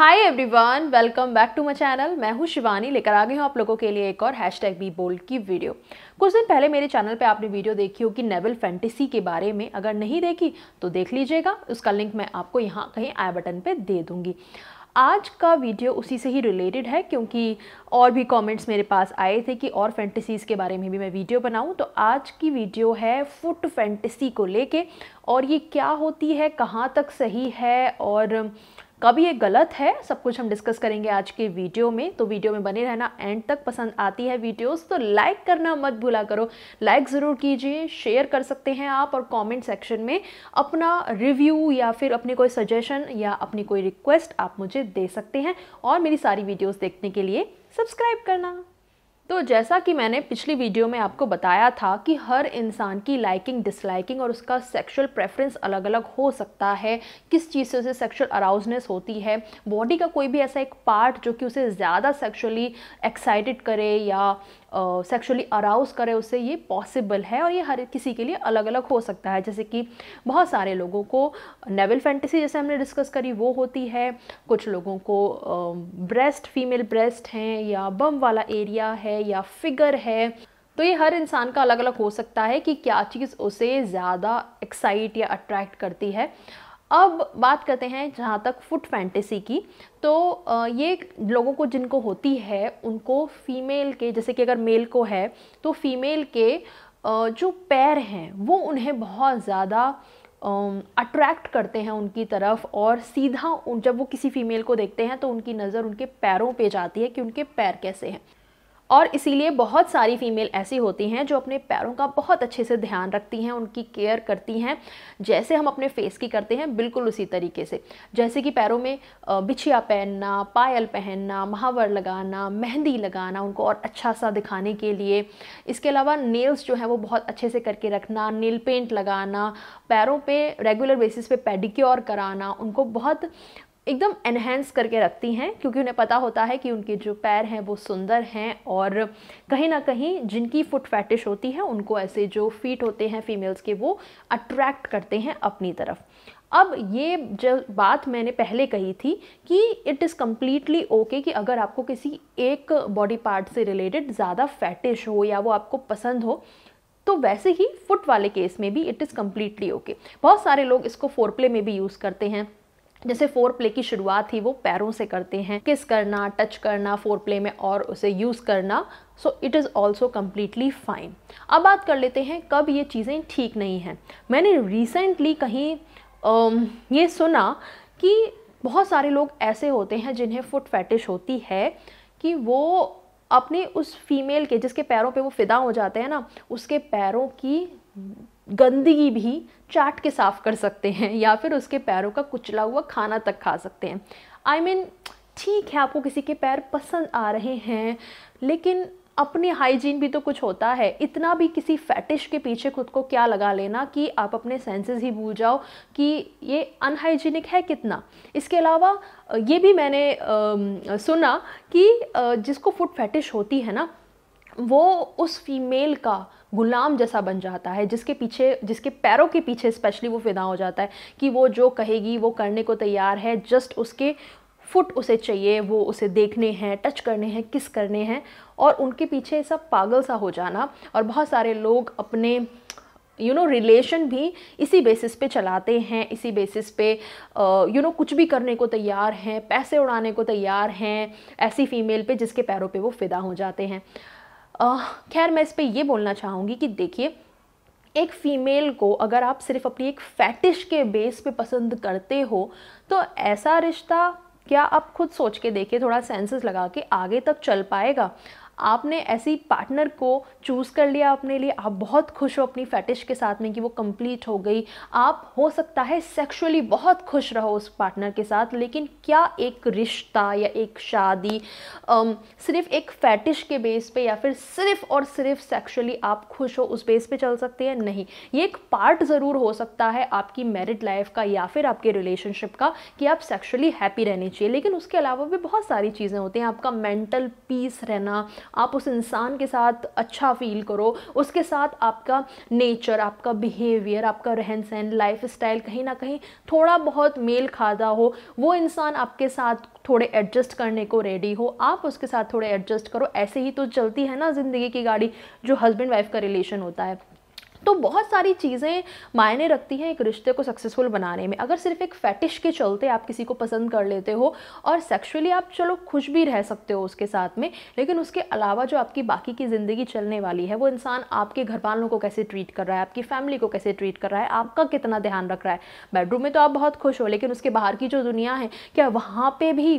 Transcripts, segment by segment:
hi everyone welcome back to my channel मैं हूं शिवानी लेकर आ गई हूं आप लोगों के लिए एक और हैश टैग बी बोल्ड की वीडियो कुछ दिन पहले मेरे चैनल पे आपने वीडियो देखी होगी नेवल फैंटेसी के बारे में अगर नहीं देखी तो देख लीजिएगा उसका लिंक मैं आपको यहाँ कहीं आई बटन पे दे दूँगी आज का वीडियो उसी से ही रिलेटेड है क्योंकि और भी कमेंट्स मेरे पास आए थे कि और फैंटेसीज़ के बारे में भी मैं वीडियो बनाऊं तो आज की वीडियो है फुट फैंटेसी को लेके और ये क्या होती है कहाँ तक सही है और कब ये गलत है सब कुछ हम डिस्कस करेंगे आज के वीडियो में तो वीडियो में बने रहना एंड तक पसंद आती है वीडियोस तो लाइक करना मत भूला करो लाइक ज़रूर कीजिए शेयर कर सकते हैं आप और कमेंट सेक्शन में अपना रिव्यू या फिर अपनी कोई सजेशन या अपनी कोई रिक्वेस्ट आप मुझे दे सकते हैं और मेरी सारी वीडियोज़ देखने के लिए सब्सक्राइब करना तो जैसा कि मैंने पिछली वीडियो में आपको बताया था कि हर इंसान की लाइकिंग डिसलाइकिंग और उसका सेक्सुअल प्रेफरेंस अलग अलग हो सकता है किस चीज़ से उसे सेक्सुअल अराउजनेस होती है बॉडी का कोई भी ऐसा एक पार्ट जो कि उसे ज़्यादा सेक्सुअली एक्साइटेड करे या सेक्सुअली अराउज करें उससे ये पॉसिबल है और ये हर किसी के लिए अलग अलग हो सकता है जैसे कि बहुत सारे लोगों को नेवल फैंटेसी जैसे हमने डिस्कस करी वो होती है कुछ लोगों को ब्रेस्ट फीमेल ब्रेस्ट हैं या बम वाला एरिया है या फिगर है तो ये हर इंसान का अलग अलग हो सकता है कि क्या चीज़ उसे ज़्यादा एक्साइट या अट्रैक्ट करती है अब बात करते हैं जहाँ तक फुट फैंटेसी की तो ये लोगों को जिनको होती है उनको फीमेल के जैसे कि अगर मेल को है तो फीमेल के जो पैर हैं वो उन्हें बहुत ज़्यादा अट्रैक्ट करते हैं उनकी तरफ और सीधा उन जब वो किसी फीमेल को देखते हैं तो उनकी नज़र उनके पैरों पे जाती है कि उनके पैर कैसे हैं और इसीलिए बहुत सारी फीमेल ऐसी होती हैं जो अपने पैरों का बहुत अच्छे से ध्यान रखती हैं उनकी केयर करती हैं जैसे हम अपने फेस की करते हैं बिल्कुल उसी तरीके से जैसे कि पैरों में बिछिया पहनना पायल पहनना महावर लगाना मेहंदी लगाना उनको और अच्छा सा दिखाने के लिए इसके अलावा नेल्स जो हैं वो बहुत अच्छे से करके रखना नेल पेंट लगाना पैरों पे रेगुलर बेसिस पे पेडिक्योर कराना उनको बहुत एकदम एनहेंस करके रखती हैं क्योंकि उन्हें पता होता है कि उनके जो पैर हैं वो सुंदर हैं और कहीं ना कहीं जिनकी फुट फैटिश होती है उनको ऐसे जो फीट होते हैं फीमेल्स के वो अट्रैक्ट करते हैं अपनी तरफ अब ये जो बात मैंने पहले कही थी कि इट इज़ कम्प्लीटली ओके कि अगर आपको किसी एक बॉडी पार्ट से रिलेटेड ज़्यादा फैटिश हो या वो आपको पसंद हो तो वैसे ही फुट वाले केस में भी इट इज़ कम्प्लीटली ओके बहुत सारे लोग इसको फोरप्ले में भी यूज़ करते हैं जैसे फोर प्ले की शुरुआत ही वो पैरों से करते हैं किस करना टच करना फोर प्ले में और उसे यूज़ करना so it is also completely fine अब बात कर लेते हैं कब ये चीज़ें ठीक नहीं हैं मैंने रिसेंटली कहीं आ, um, ये सुना कि बहुत सारे लोग ऐसे होते हैं जिन्हें फुट फैटिश होती है कि वो अपने उस फीमेल के जिसके पैरों पे वो फिदा हो जाते हैं ना उसके पैरों की गंदगी भी चाट के साफ़ कर सकते हैं या फिर उसके पैरों का कुचला हुआ खाना तक खा सकते हैं आई मीन ठीक है आपको किसी के पैर पसंद आ रहे हैं लेकिन अपनी हाइजीन भी तो कुछ होता है इतना भी किसी फैटिश के पीछे खुद को क्या लगा लेना कि आप अपने सेंसेस ही भूल जाओ कि ये अनहाइजीनिक है कितना इसके अलावा ये भी मैंने आ, सुना कि आ, जिसको फूड फैटिश होती है ना वो उस फीमेल का गुलाम जैसा बन जाता है जिसके पीछे जिसके पैरों के पीछे स्पेशली वो फिदा हो जाता है कि वो जो कहेगी वो करने को तैयार है जस्ट उसके फुट उसे चाहिए वो उसे देखने हैं टच करने हैं किस करने हैं और उनके पीछे सब पागल सा हो जाना और बहुत सारे लोग अपने यू नो रिलेशन भी इसी बेसिस पे चलाते हैं इसी बेसिस पे यू नो you know, कुछ भी करने को तैयार हैं पैसे उड़ाने को तैयार हैं ऐसी फ़ीमेल पे जिसके पैरों पे वो फ़िदा हो जाते हैं खैर मैं इस पर यह बोलना चाहूँगी कि देखिए एक फ़ीमेल को अगर आप सिर्फ अपनी एक फैटिश के बेस पे पसंद करते हो तो ऐसा रिश्ता क्या आप खुद सोच के देखिए थोड़ा सेंसेस लगा के आगे तक चल पाएगा आपने ऐसी पार्टनर को चूज़ कर लिया अपने लिए आप बहुत खुश हो अपनी फैटिश के साथ में कि वो कंप्लीट हो गई आप हो सकता है सेक्सुअली बहुत खुश रहो उस पार्टनर के साथ लेकिन क्या एक रिश्ता या एक शादी अम, सिर्फ एक फैटिश के बेस पे या फिर सिर्फ और सिर्फ सेक्सुअली आप खुश हो उस बेस पे चल सकते हैं नहीं ये एक पार्ट ज़रूर हो सकता है आपकी मैरिड लाइफ का या फिर आपके रिलेशनशिप का कि आप सेक्सुअली हैप्पी रहनी चाहिए लेकिन उसके अलावा भी बहुत सारी चीज़ें होती हैं आपका मेंटल पीस रहना आप उस इंसान के साथ अच्छा फील करो उसके साथ आपका नेचर आपका बिहेवियर आपका रहन सहन लाइफ स्टाइल कहीं ना कहीं थोड़ा बहुत मेल खादा हो वो इंसान आपके साथ थोड़े एडजस्ट करने को रेडी हो आप उसके साथ थोड़े एडजस्ट करो ऐसे ही तो चलती है ना ज़िंदगी की गाड़ी जो हस्बैंड वाइफ का रिलेशन होता है तो बहुत सारी चीज़ें मायने रखती हैं एक रिश्ते को सक्सेसफुल बनाने में अगर सिर्फ एक फैटिश के चलते आप किसी को पसंद कर लेते हो और सेक्शुअली आप चलो खुश भी रह सकते हो उसके साथ में लेकिन उसके अलावा जो आपकी बाकी की ज़िंदगी चलने वाली है वो इंसान आपके घर वालों को कैसे ट्रीट कर रहा है आपकी फैमिली को कैसे ट्रीट कर रहा है आपका कितना ध्यान रख रहा है बेडरूम में तो आप बहुत खुश हो लेकिन उसके बाहर की जो दुनिया है क्या वहाँ पर भी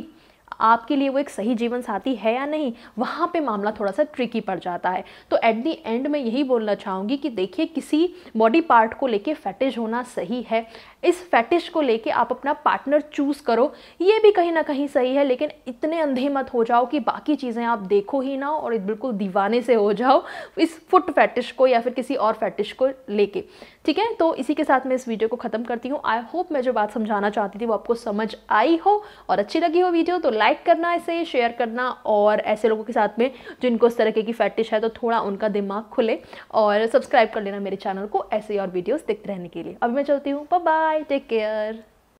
आपके लिए वो एक सही जीवन साथी है या नहीं वहाँ पे मामला थोड़ा सा ट्रिकी पड़ जाता है तो एट दी एंड मैं यही बोलना चाहूँगी कि देखिए किसी बॉडी पार्ट को लेके फैटिश होना सही है इस फैटिश को लेके आप अपना पार्टनर चूज़ करो ये भी कहीं ना कहीं सही है लेकिन इतने अंधे मत हो जाओ कि बाकी चीज़ें आप देखो ही ना और बिल्कुल दीवाने से हो जाओ इस फुट फैटिश को या फिर किसी और फैटिश को लेके ठीक है तो इसी के साथ मैं इस वीडियो को ख़त्म करती हूँ आई होप मैं जो बात समझाना चाहती थी वो आपको समझ आई हो और अच्छी लगी हो वीडियो तो लाइक करना इसे शेयर करना और ऐसे लोगों के साथ में जिनको इस तरीके की फैटिश है तो थोड़ा उनका दिमाग खुले और सब्सक्राइब कर लेना मेरे चैनल को ऐसे और वीडियोस देखते रहने के लिए अभी मैं चलती हूँ बाय टेक केयर